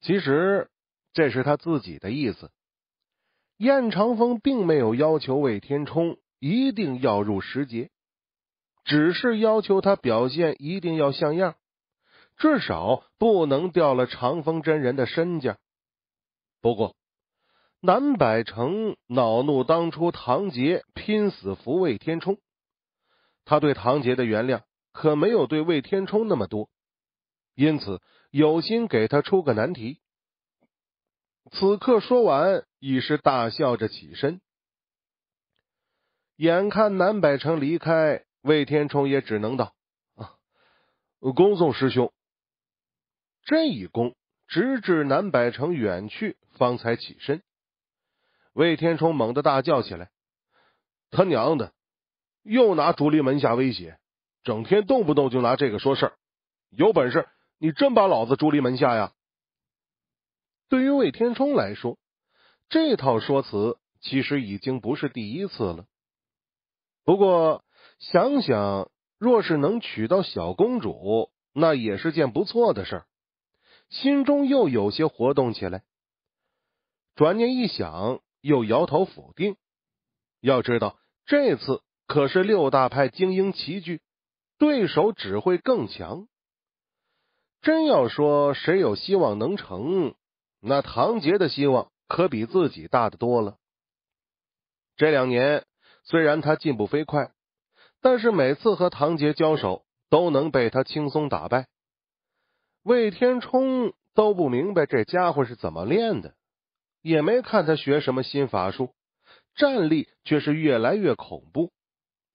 其实这是他自己的意思。燕长风并没有要求魏天冲一定要入十节，只是要求他表现一定要像样，至少不能掉了长风真人的身价。不过南百城恼怒当初唐杰拼死扶魏天冲，他对唐杰的原谅可没有对魏天冲那么多，因此。有心给他出个难题。此刻说完，已是大笑着起身。眼看南北城离开，魏天冲也只能道：“啊，恭送师兄。”这一躬，直至南北城远去，方才起身。魏天冲猛地大叫起来：“他娘的！又拿竹篱门下威胁，整天动不动就拿这个说事儿，有本事！”你真把老子逐离门下呀？对于魏天冲来说，这套说辞其实已经不是第一次了。不过想想，若是能娶到小公主，那也是件不错的事儿，心中又有些活动起来。转念一想，又摇头否定。要知道，这次可是六大派精英齐聚，对手只会更强。真要说谁有希望能成，那唐杰的希望可比自己大的多了。这两年虽然他进步飞快，但是每次和唐杰交手都能被他轻松打败。魏天冲都不明白这家伙是怎么练的，也没看他学什么新法术，战力却是越来越恐怖，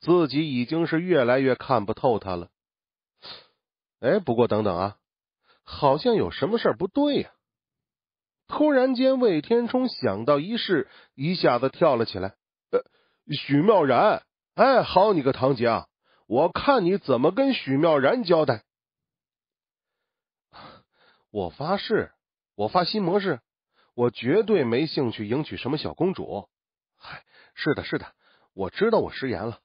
自己已经是越来越看不透他了。哎，不过等等啊！好像有什么事儿不对呀！突然间，魏天冲想到一事，一下子跳了起来。呃，许妙然，哎，好你个唐杰，啊！我看你怎么跟许妙然交代！我发誓，我发新模式，我绝对没兴趣迎娶什么小公主。嗨，是的，是的，我知道我失言了，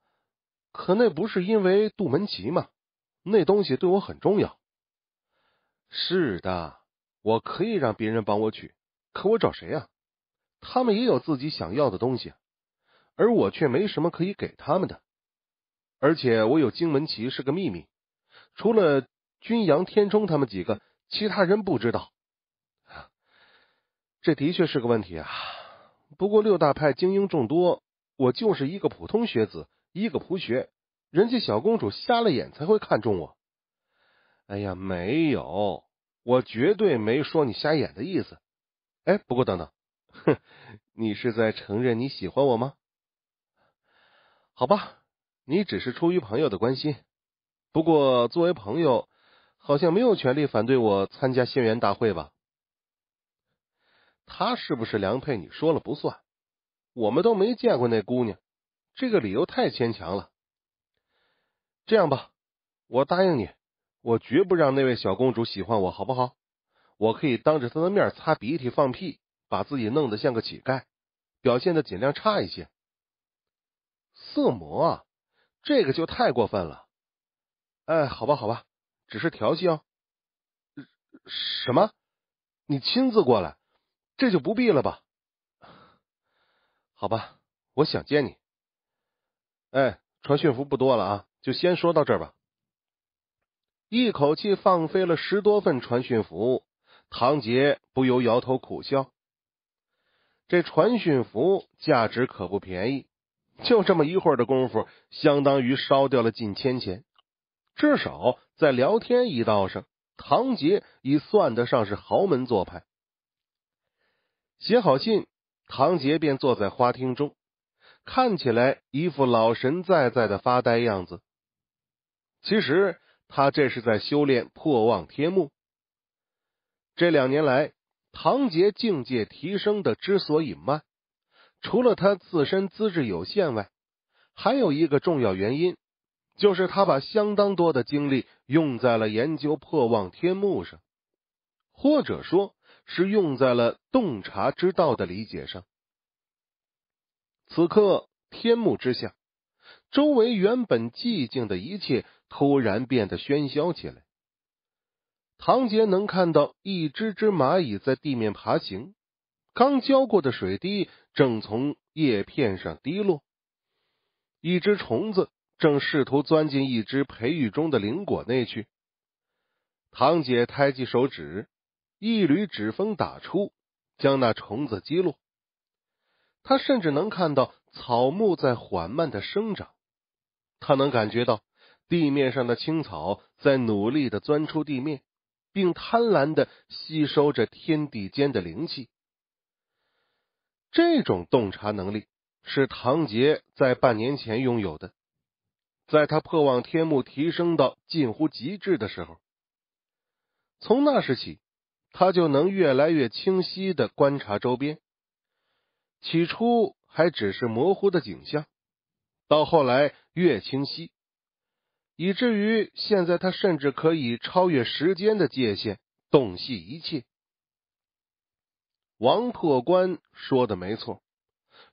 可那不是因为杜门旗吗？那东西对我很重要。是的，我可以让别人帮我取，可我找谁呀？他们也有自己想要的东西，而我却没什么可以给他们的。而且我有金门旗是个秘密，除了君阳、天冲他们几个，其他人不知道。这的确是个问题啊！不过六大派精英众多，我就是一个普通学子，一个仆学，人家小公主瞎了眼才会看中我。哎呀，没有，我绝对没说你瞎眼的意思。哎，不过等等，哼，你是在承认你喜欢我吗？好吧，你只是出于朋友的关心。不过作为朋友，好像没有权利反对我参加仙缘大会吧？她是不是良配，你说了不算。我们都没见过那姑娘，这个理由太牵强了。这样吧，我答应你。我绝不让那位小公主喜欢我，好不好？我可以当着她的面擦鼻涕、放屁，把自己弄得像个乞丐，表现的尽量差一些。色魔，啊，这个就太过分了。哎，好吧，好吧，只是调戏哦。什么？你亲自过来，这就不必了吧？好吧，我想见你。哎，传讯服不多了啊，就先说到这儿吧。一口气放飞了十多份传讯符，唐杰不由摇头苦笑。这传讯符价值可不便宜，就这么一会儿的功夫，相当于烧掉了近千钱。至少在聊天一道上，唐杰已算得上是豪门做派。写好信，唐杰便坐在花厅中，看起来一副老神在在的发呆样子。其实。他这是在修炼破望天目。这两年来，唐杰境界提升的之所以慢，除了他自身资质有限外，还有一个重要原因，就是他把相当多的精力用在了研究破望天目上，或者说，是用在了洞察之道的理解上。此刻，天幕之下。周围原本寂静的一切突然变得喧嚣起来。唐杰能看到一只只蚂蚁在地面爬行，刚浇过的水滴正从叶片上滴落，一只虫子正试图钻进一只培育中的灵果内去。唐姐抬起手指，一缕指风打出，将那虫子击落。他甚至能看到草木在缓慢的生长。他能感觉到地面上的青草在努力的钻出地面，并贪婪的吸收着天地间的灵气。这种洞察能力是唐杰在半年前拥有的，在他破望天幕提升到近乎极致的时候，从那时起，他就能越来越清晰的观察周边。起初还只是模糊的景象。到后来越清晰，以至于现在他甚至可以超越时间的界限，洞悉一切。王破关说的没错，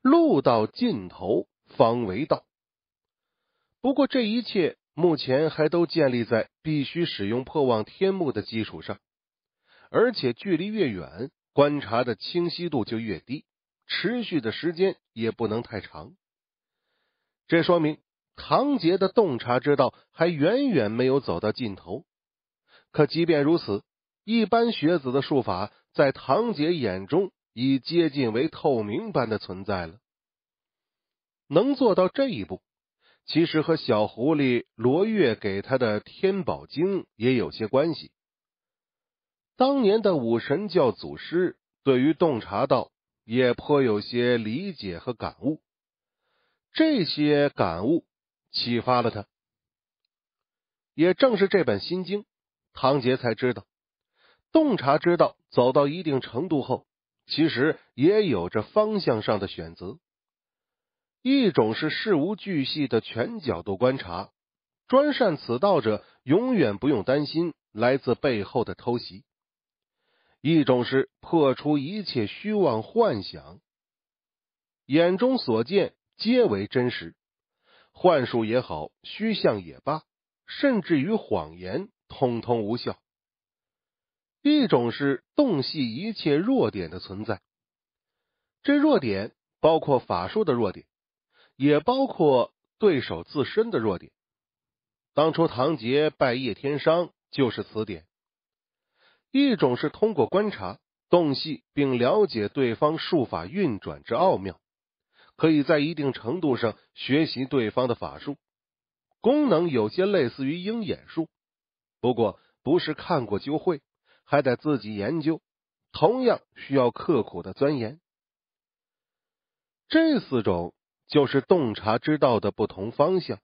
路到尽头方为道。不过这一切目前还都建立在必须使用破望天幕的基础上，而且距离越远，观察的清晰度就越低，持续的时间也不能太长。这说明唐杰的洞察之道还远远没有走到尽头。可即便如此，一般学子的术法在唐杰眼中已接近为透明般的存在了。能做到这一步，其实和小狐狸罗月给他的《天宝经》也有些关系。当年的武神教祖师对于洞察道也颇有些理解和感悟。这些感悟启发了他，也正是这本《心经》，唐杰才知道，洞察之道走到一定程度后，其实也有着方向上的选择。一种是事无巨细的全角度观察，专善此道者永远不用担心来自背后的偷袭；一种是破除一切虚妄幻想，眼中所见。皆为真实，幻术也好，虚像也罢，甚至于谎言，通通无效。一种是洞悉一切弱点的存在，这弱点包括法术的弱点，也包括对手自身的弱点。当初唐杰拜叶天商就是此点。一种是通过观察，洞悉并了解对方术法运转之奥妙。可以在一定程度上学习对方的法术，功能有些类似于鹰眼术，不过不是看过就会，还得自己研究，同样需要刻苦的钻研。这四种就是洞察之道的不同方向，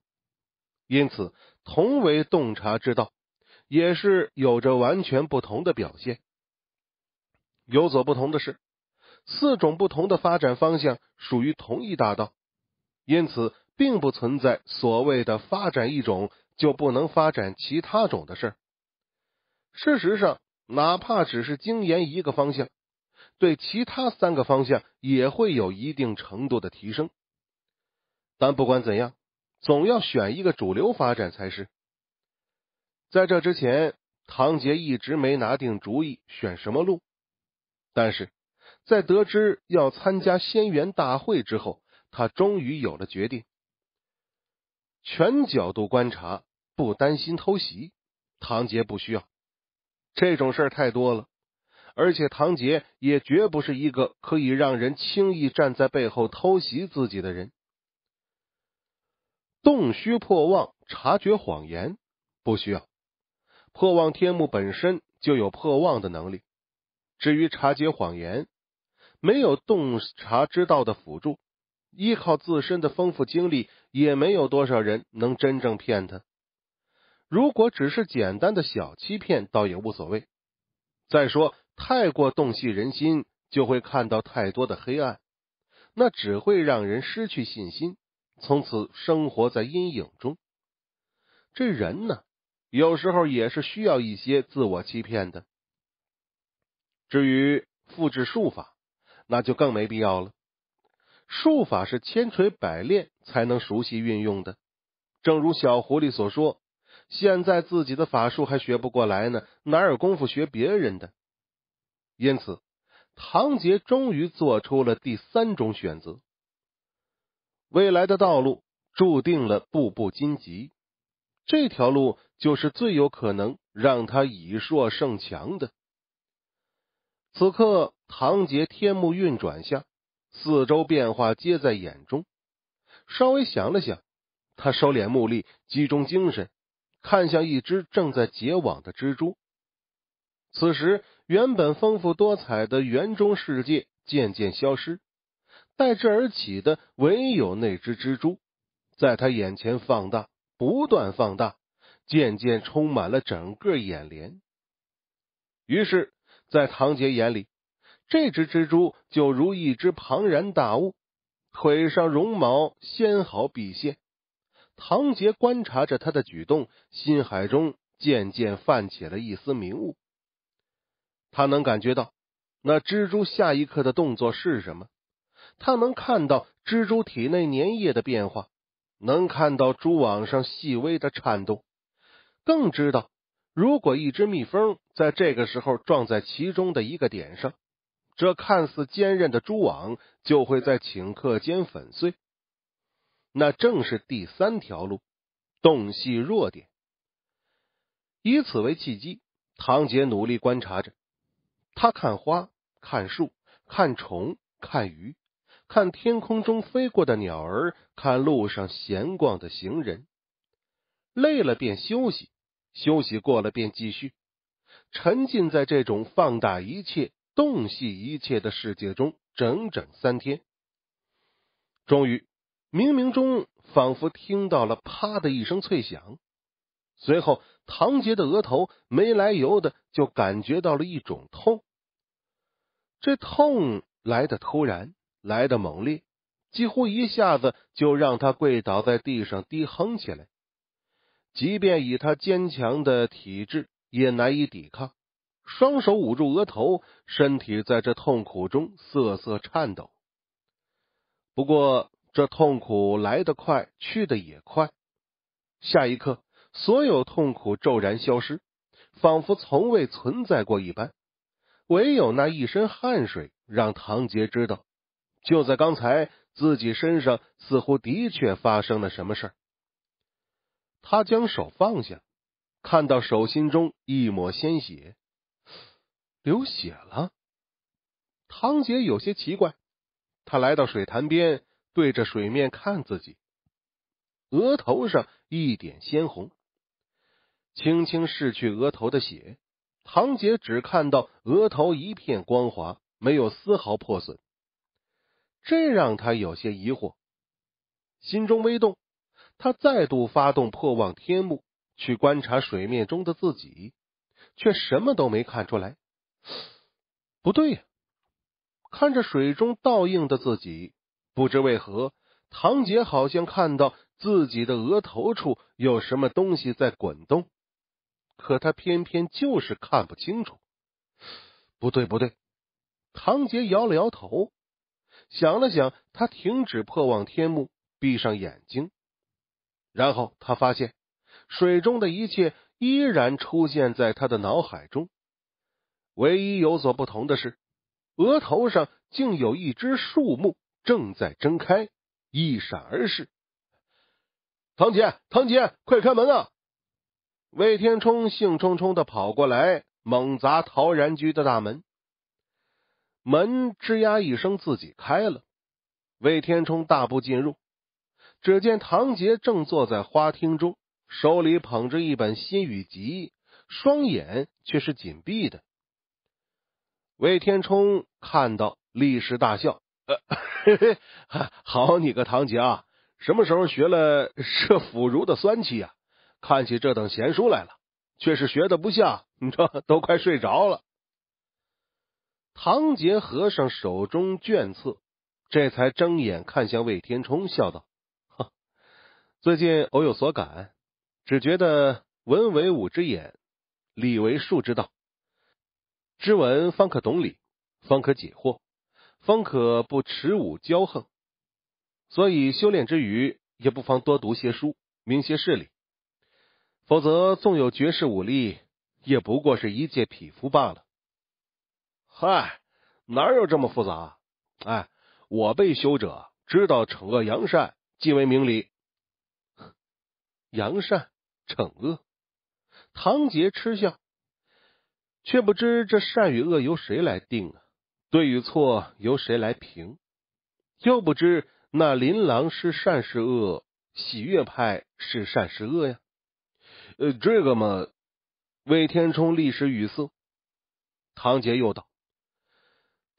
因此同为洞察之道，也是有着完全不同的表现。有所不同的是。四种不同的发展方向属于同一大道，因此并不存在所谓的发展一种就不能发展其他种的事。事实上，哪怕只是精研一个方向，对其他三个方向也会有一定程度的提升。但不管怎样，总要选一个主流发展才是。在这之前，唐杰一直没拿定主意选什么路，但是。在得知要参加仙缘大会之后，他终于有了决定。全角度观察，不担心偷袭。唐杰不需要这种事儿太多了，而且唐杰也绝不是一个可以让人轻易站在背后偷袭自己的人。洞虚破妄，察觉谎言不需要破望天目本身就有破望的能力，至于察觉谎言。没有洞察之道的辅助，依靠自身的丰富经历，也没有多少人能真正骗他。如果只是简单的小欺骗，倒也无所谓。再说，太过洞悉人心，就会看到太多的黑暗，那只会让人失去信心，从此生活在阴影中。这人呢，有时候也是需要一些自我欺骗的。至于复制术法。那就更没必要了。术法是千锤百炼才能熟悉运用的，正如小狐狸所说，现在自己的法术还学不过来呢，哪有功夫学别人的？因此，唐杰终于做出了第三种选择。未来的道路注定了步步荆棘，这条路就是最有可能让他以弱胜强的。此刻，唐杰天目运转下，四周变化皆在眼中。稍微想了想，他收敛目力，集中精神，看向一只正在结网的蜘蛛。此时，原本丰富多彩的园中世界渐渐消失，代之而起的唯有那只蜘蛛，在他眼前放大，不断放大，渐渐充满了整个眼帘。于是。在唐杰眼里，这只蜘蛛就如一只庞然大物，腿上绒毛纤毫毕现。唐杰观察着它的举动，心海中渐渐泛起了一丝明悟。他能感觉到那蜘蛛下一刻的动作是什么，他能看到蜘蛛体内粘液的变化，能看到蛛网上细微的颤动，更知道。如果一只蜜蜂在这个时候撞在其中的一个点上，这看似坚韧的蛛网就会在顷刻间粉碎。那正是第三条路，洞悉弱点，以此为契机。唐杰努力观察着，他看花，看树，看虫，看鱼，看天空中飞过的鸟儿，看路上闲逛的行人。累了便休息。休息过了，便继续沉浸在这种放大一切、洞悉一切的世界中，整整三天。终于，冥冥中仿佛听到了“啪”的一声脆响，随后唐杰的额头没来由的就感觉到了一种痛，这痛来的突然，来的猛烈，几乎一下子就让他跪倒在地上低哼起来。即便以他坚强的体质，也难以抵抗。双手捂住额头，身体在这痛苦中瑟瑟颤抖。不过，这痛苦来得快，去得也快。下一刻，所有痛苦骤然消失，仿佛从未存在过一般。唯有那一身汗水，让唐杰知道，就在刚才，自己身上似乎的确发生了什么事儿。他将手放下，看到手心中一抹鲜血，流血了。唐杰有些奇怪，他来到水潭边，对着水面看自己，额头上一点鲜红。轻轻拭去额头的血，唐杰只看到额头一片光滑，没有丝毫破损，这让他有些疑惑，心中微动。他再度发动破望天幕去观察水面中的自己，却什么都没看出来。不对呀！看着水中倒映的自己，不知为何，唐杰好像看到自己的额头处有什么东西在滚动，可他偏偏就是看不清楚。不对，不对！唐杰摇了摇头，想了想，他停止破望天幕，闭上眼睛。然后他发现，水中的一切依然出现在他的脑海中，唯一有所不同的是，额头上竟有一只树木正在睁开，一闪而逝。唐姐，唐姐，快开门啊！魏天冲兴冲冲的跑过来，猛砸陶然居的大门，门吱呀一声自己开了，魏天冲大步进入。只见唐杰正坐在花厅中，手里捧着一本《新语集》，双眼却是紧闭的。魏天冲看到，立时大笑：“ 好你个唐杰啊！什么时候学了这腐儒的酸气啊？看起这等闲书来了，却是学的不像。你说，都快睡着了。”唐杰合上手中卷册，这才睁眼看向魏天冲，笑道。最近偶有所感，只觉得文为武之眼，理为术之道。知文方可懂理，方可解惑，方可不持武骄横。所以修炼之余，也不妨多读些书，明些事理。否则，纵有绝世武力，也不过是一介匹夫罢了。嗨，哪有这么复杂？哎，我辈修者，知道惩恶扬善，即为明理。扬善惩恶，唐杰嗤笑，却不知这善与恶由谁来定啊？对与错由谁来评？又不知那琳琅是善是恶，喜悦派是善是恶呀？这个嘛，魏天冲立时语塞。唐杰又道：“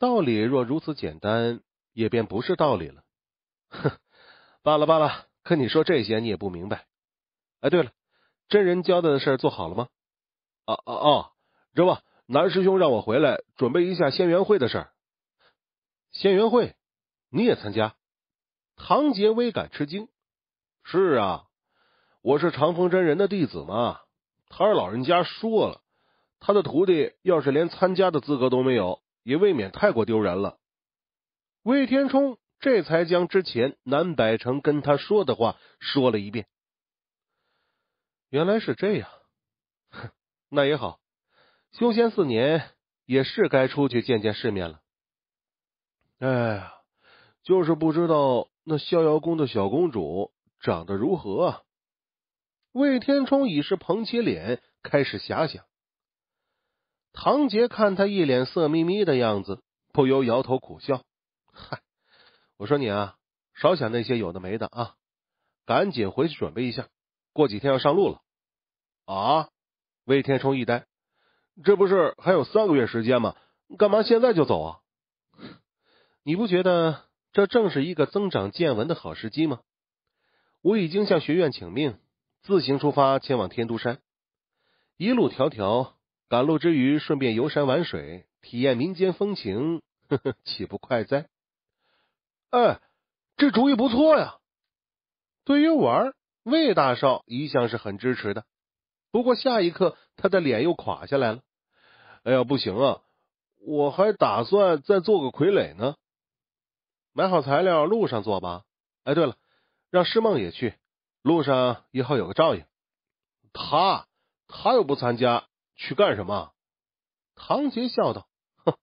道理若如此简单，也便不是道理了。”哼，罢了罢了，跟你说这些，你也不明白。哎，对了，真人交代的事做好了吗？哦哦哦，这不，南师兄让我回来准备一下仙元会的事。仙元会，你也参加？唐杰微感吃惊。是啊，我是长风真人的弟子嘛。他老人家说了，他的徒弟要是连参加的资格都没有，也未免太过丢人了。魏天冲这才将之前南百城跟他说的话说了一遍。原来是这样，哼，那也好。修仙四年也是该出去见见世面了。哎呀，就是不知道那逍遥宫的小公主长得如何啊！魏天冲已是捧起脸开始遐想。唐杰看他一脸色眯眯的样子，不由摇头苦笑：“嗨，我说你啊，少想那些有的没的啊，赶紧回去准备一下。”过几天要上路了啊！魏天冲一呆，这不是还有三个月时间吗？干嘛现在就走啊？你不觉得这正是一个增长见闻的好时机吗？我已经向学院请命，自行出发前往天都山。一路迢迢，赶路之余顺便游山玩水，体验民间风情，岂不快哉？哎，这主意不错呀！对于玩……魏大少一向是很支持的，不过下一刻他的脸又垮下来了。哎呀，不行啊！我还打算再做个傀儡呢，买好材料路上做吧。哎，对了，让诗梦也去，路上也好有个照应。他他又不参加，去干什么？唐杰笑道：“哼，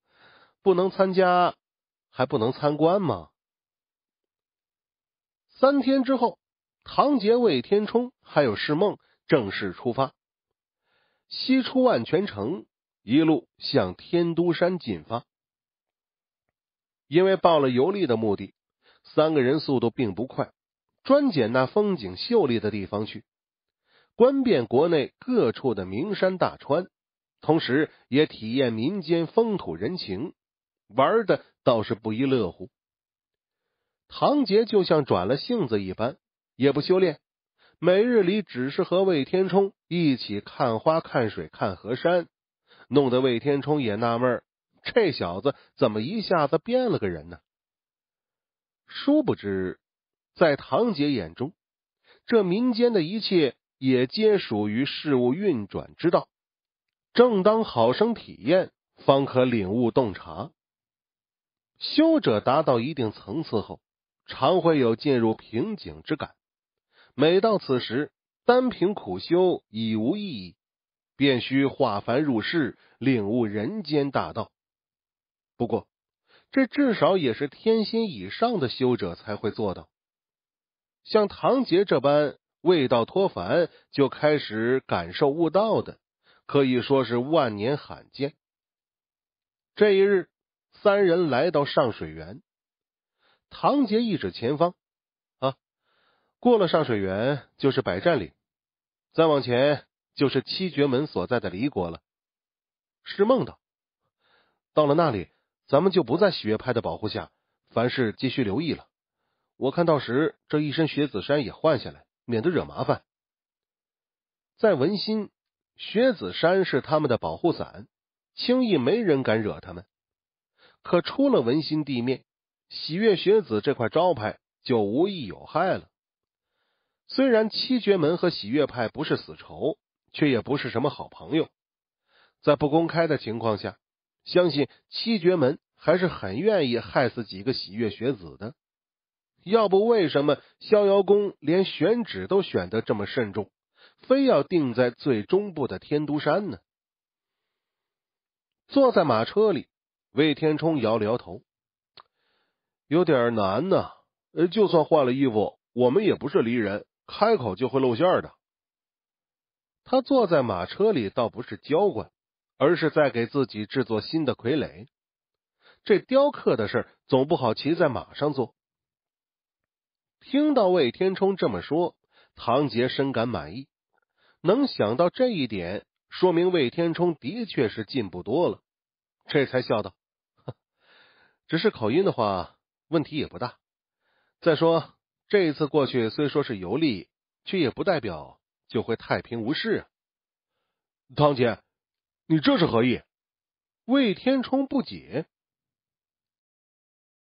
不能参加还不能参观吗？”三天之后。唐杰、魏天冲还有世梦正式出发，西出万泉城，一路向天都山进发。因为报了游历的目的，三个人速度并不快，专捡那风景秀丽的地方去，观遍国内各处的名山大川，同时也体验民间风土人情，玩的倒是不亦乐乎。唐杰就像转了性子一般。也不修炼，每日里只是和魏天冲一起看花、看水、看河山，弄得魏天冲也纳闷：这小子怎么一下子变了个人呢？殊不知，在堂姐眼中，这民间的一切也皆属于事物运转之道，正当好生体验，方可领悟洞察。修者达到一定层次后，常会有进入瓶颈之感。每到此时，单凭苦修已无意义，便需化凡入世，领悟人间大道。不过，这至少也是天心以上的修者才会做到。像唐杰这般未到脱凡就开始感受悟道的，可以说是万年罕见。这一日，三人来到上水园，唐杰一指前方。过了上水园就是百战岭，再往前就是七绝门所在的黎国了。是梦道：“到了那里，咱们就不在喜悦派的保护下，凡事继续留意了。我看到时，这一身学子衫也换下来，免得惹麻烦。”在文心，雪子衫是他们的保护伞，轻易没人敢惹他们。可出了文心地面，喜悦学子这块招牌就无益有害了。虽然七绝门和喜悦派不是死仇，却也不是什么好朋友。在不公开的情况下，相信七绝门还是很愿意害死几个喜悦学子的。要不，为什么逍遥宫连选址都选得这么慎重，非要定在最中部的天都山呢？坐在马车里，魏天冲摇了摇头，有点难呢。就算换了衣服，我们也不是离人。开口就会露馅的。他坐在马车里，倒不是娇惯，而是在给自己制作新的傀儡。这雕刻的事总不好骑在马上做。听到魏天冲这么说，唐杰深感满意。能想到这一点，说明魏天冲的确是进步多了。这才笑道：“只是口音的话，问题也不大。再说……”这一次过去虽说是游历，却也不代表就会太平无事。堂姐，你这是何意？魏天冲不解。